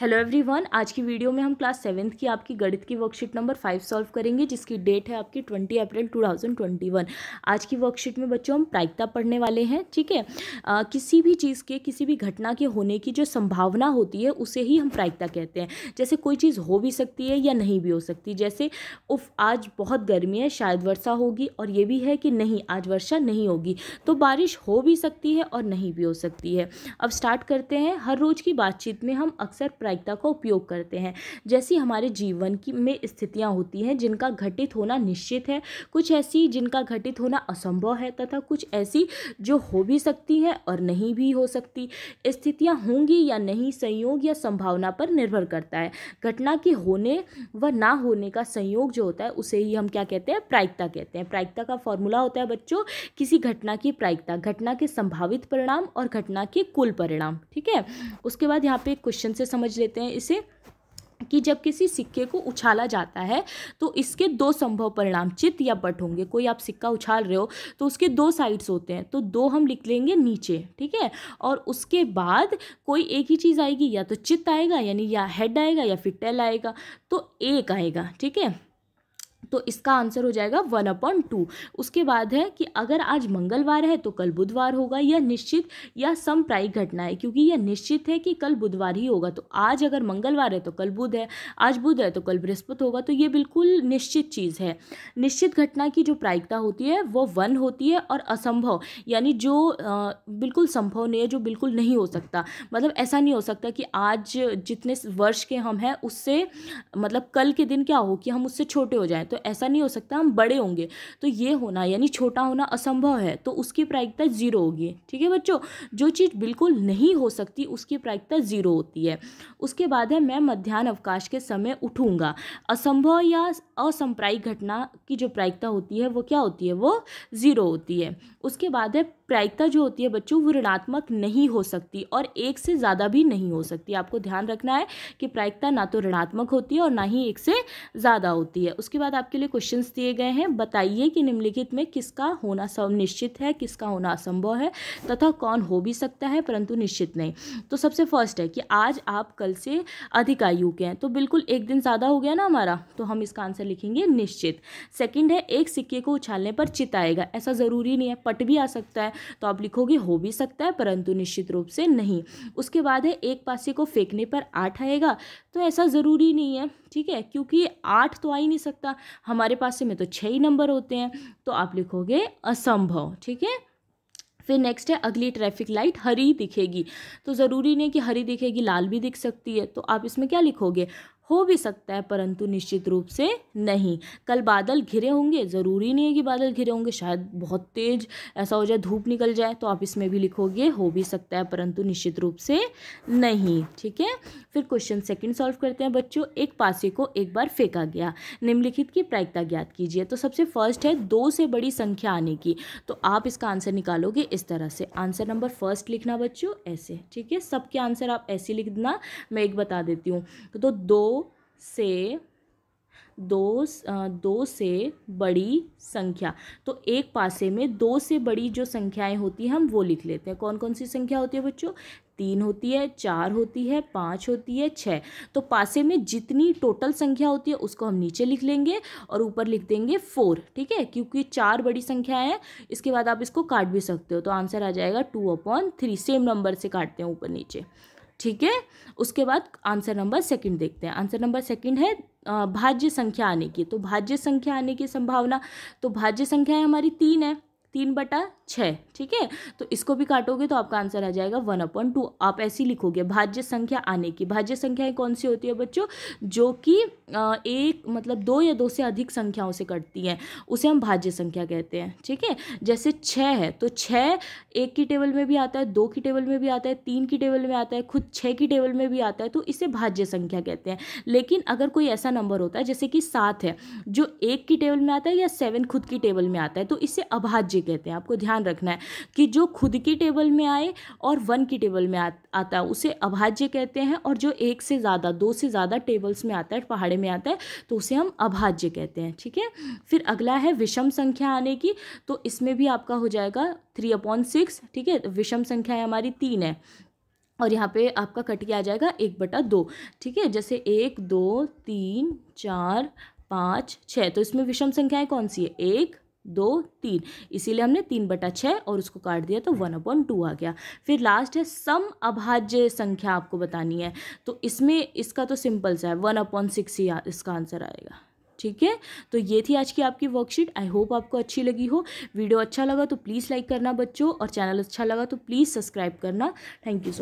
hello everyone आज की video में हम क्लास सेवन्थ की आपकी गणित की वर्कशीट नंबर फाइव सॉल्व करेंगे जिसकी डेट है आपकी twenty April two thousand twenty one आज की वर्कशीट में बच्चों हम प्रायिकता पढ़ने वाले हैं ठीक है आ, किसी भी चीज़ के किसी भी घटना के होने की जो संभावना होती है उसे ही हम प्रायिकता कहते हैं जैसे कोई चीज़ हो भी सकती है या नहीं भी हो सकती जैसे उफ आज बहुत गर्मी है शायद वर्षा होगी और ये भी है कि नहीं आज वर्षा नहीं होगी तो बारिश हो भी सकती है और नहीं भी हो सकती है अब स्टार्ट करते हैं हर रोज़ की बातचीत में हम अक्सर प्रायिकता का उपयोग करते हैं जैसी हमारे जीवन की में स्थितियाँ होती हैं जिनका घटित होना निश्चित है कुछ ऐसी जिनका घटित होना असंभव है तथा कुछ ऐसी जो हो भी सकती हैं और नहीं भी हो सकती स्थितियाँ होंगी या नहीं संयोग या संभावना पर निर्भर करता है घटना के होने व ना होने का संयोग जो होता है उसे ही हम क्या कहते हैं प्रायिकता कहते हैं प्रायिकता का फॉर्मूला होता है बच्चों किसी घटना की प्रायिकता घटना के संभावित परिणाम और घटना के कुल परिणाम ठीक है उसके बाद यहाँ पे क्वेश्चन से समझ समझ लेते हैं इसे कि जब किसी सिक्के को उछाला जाता है तो इसके दो संभव परिणाम चित या बट होंगे कोई आप सिक्का उछाल रहे हो तो उसके दो साइड्स होते हैं तो दो हम लिख लेंगे नीचे ठीक है और उसके बाद कोई एक ही चीज़ आएगी या तो चित आएगा यानी या हेड आएगा या फिर टेल आएगा तो एक आएगा ठीक है तो इसका आंसर हो जाएगा वन अपॉन टू उसके बाद है कि अगर आज मंगलवार है तो कल बुधवार होगा यह निश्चित या प्रायिक घटना है क्योंकि यह निश्चित है कि कल बुधवार ही होगा तो आज अगर मंगलवार है तो कल बुध है आज बुध है तो कल बृहस्पति होगा तो ये बिल्कुल निश्चित चीज़ है निश्चित घटना की जो प्रायिकता होती है वो वन होती है और असंभव यानी जो बिल्कुल संभव नहीं है जो बिल्कुल नहीं हो सकता मतलब ऐसा नहीं हो सकता कि आज जितने वर्ष के हम हैं उससे मतलब कल के दिन क्या हो कि हम उससे छोटे हो जाएँ तो तो ऐसा नहीं हो सकता हम बड़े होंगे तो ये होना यानी छोटा होना असंभव है तो उसकी प्रायिकता ज़ीरो होगी ठीक है बच्चों जो चीज़ बिल्कुल नहीं हो सकती उसकी प्रायिकता ज़ीरो होती है उसके बाद है मैं मध्यान्ह अवकाश के समय उठूँगा असंभव या असंप्रायिक घटना की जो प्रायिकता होती है वो क्या होती है वो ज़ीरो होती है उसके बाद है प्रायिकता जो होती है बच्चों वो ऋणात्मक नहीं हो सकती और एक से ज़्यादा भी नहीं हो सकती आपको ध्यान रखना है कि प्रायिकता ना तो ऋणात्मक होती है और ना ही एक से ज़्यादा होती है उसके बाद आपके लिए क्वेश्चन दिए गए हैं बताइए कि निम्नलिखित में किसका होना निश्चित है किसका होना असंभव है तथा कौन हो भी सकता है परंतु निश्चित नहीं तो सबसे फर्स्ट है कि आज आप कल से अधिक आयु के हैं तो बिल्कुल एक दिन ज़्यादा हो गया ना हमारा तो हम इसका आंसर लिखेंगे निश्चित सेकेंड है एक सिक्के को उछालने पर चित आएगा ऐसा ज़रूरी नहीं है पट भी आ सकता है तो आप लिखोगे हो भी सकता है परंतु निश्चित रूप से नहीं उसके बाद है एक पासे को फेंकने पर आठ आएगा तो ऐसा ज़रूरी नहीं है ठीक है क्योंकि आठ तो आ ही नहीं सकता हमारे पास में तो छः ही नंबर होते हैं तो आप लिखोगे असंभव ठीक है फिर नेक्स्ट है अगली ट्रैफिक लाइट हरी दिखेगी तो ज़रूरी नहीं कि हरी दिखेगी लाल भी दिख सकती है तो आप इसमें क्या लिखोगे हो भी सकता है परंतु निश्चित रूप से नहीं कल बादल घिरे होंगे ज़रूरी नहीं है कि बादल घिरे होंगे शायद बहुत तेज़ ऐसा हो जाए धूप निकल जाए तो आप इसमें भी लिखोगे हो भी सकता है परंतु निश्चित रूप से नहीं ठीक है फिर क्वेश्चन सेकंड सॉल्व करते हैं बच्चों एक पासे को एक बार फेंका गया निम्नलिखित की प्रायिकता ज्ञात कीजिए तो सबसे फर्स्ट है दो से बड़ी संख्या आने की तो आप इसका आंसर निकालोगे इस तरह से आंसर नंबर फर्स्ट लिखना बच्चों ऐसे ठीक है सबके आंसर आप ऐसे लिख देना मैं एक बता देती हूँ तो दो से दो दो से बड़ी संख्या तो एक पासे में दो से बड़ी जो संख्याएं होती हैं हम वो लिख लेते हैं कौन कौन सी संख्या होती है बच्चों तीन होती है चार होती है पाँच होती है छः तो पासे में जितनी टोटल संख्या होती है उसको हम नीचे लिख लेंगे और ऊपर लिख देंगे फोर ठीक है क्योंकि चार बड़ी संख्याएं हैं इसके बाद आप इसको काट भी सकते हो तो आंसर आ जाएगा two upon three same number से काटते हैं ऊपर नीचे ठीक है उसके बाद आंसर नंबर सेकंड देखते हैं आंसर नंबर सेकंड है भाज्य संख्या आने की तो भाज्य संख्या आने की संभावना तो भाज्य संख्याएं हमारी तीन है तीन बटा छः ठीक है तो इसको भी काटोगे तो आपका आंसर आ जाएगा वन अपॉइंट टू आप ऐसी लिखोगे भाज्य संख्या आने की भाज्य संख्याएं कौन सी होती है बच्चों जो कि एक मतलब दो या दो से अधिक संख्याओं से कटती हैं उसे हम भाज्य संख्या कहते हैं ठीक है जैसे छः है तो छः एक की टेबल में भी आता है दो की टेबल में भी आता है तीन की टेबल में आता है खुद छः की टेबल में भी आता है तो इसे भाज्य संख्या कहते हैं लेकिन अगर कोई ऐसा नंबर होता है जैसे कि सात है जो एक की टेबल में आता है या सेवन खुद की टेबल में आता है तो इसे अभाज्य कहते हैं आपको ध्यान रखना है कि जो खुद की टेबल में आए और वन की टेबल में आ, आता है उसे अभाज्य कहते हैं और जो एक से ज़्यादा दो से ज़्यादा टेबल्स में आता है पहाड़े में आता है तो उसे हम अभाज्य कहते हैं ठीक है फिर अगला है विषम संख्या आने की तो इसमें भी आपका हो जाएगा थ्री अपॉन सिक्स ठीक है विषम संख्या हमारी तीन है और यहाँ पे आपका कट किया आ जाएगा एक बटा दो ठीक है जैसे एक दो तीन चार पाँच छः तो इसमें विषम संख्याएं कौन सी है एक दो तीन इसीलिए हमने तीन बटा छः और उसको काट दिया तो वन अपॉन टू आ गया फिर लास्ट है सम अभाज्य संख्या आपको बतानी है तो इसमें इसका तो सिंपल सा है वन अपॉन सिक्स ही इसका आंसर आएगा ठीक है तो ये थी आज की आपकी वर्कशीट आई होप आपको अच्छी लगी हो वीडियो अच्छा लगा तो प्लीज़ लाइक करना बच्चों और चैनल अच्छा लगा तो प्लीज़ सब्सक्राइब करना थैंक यू सो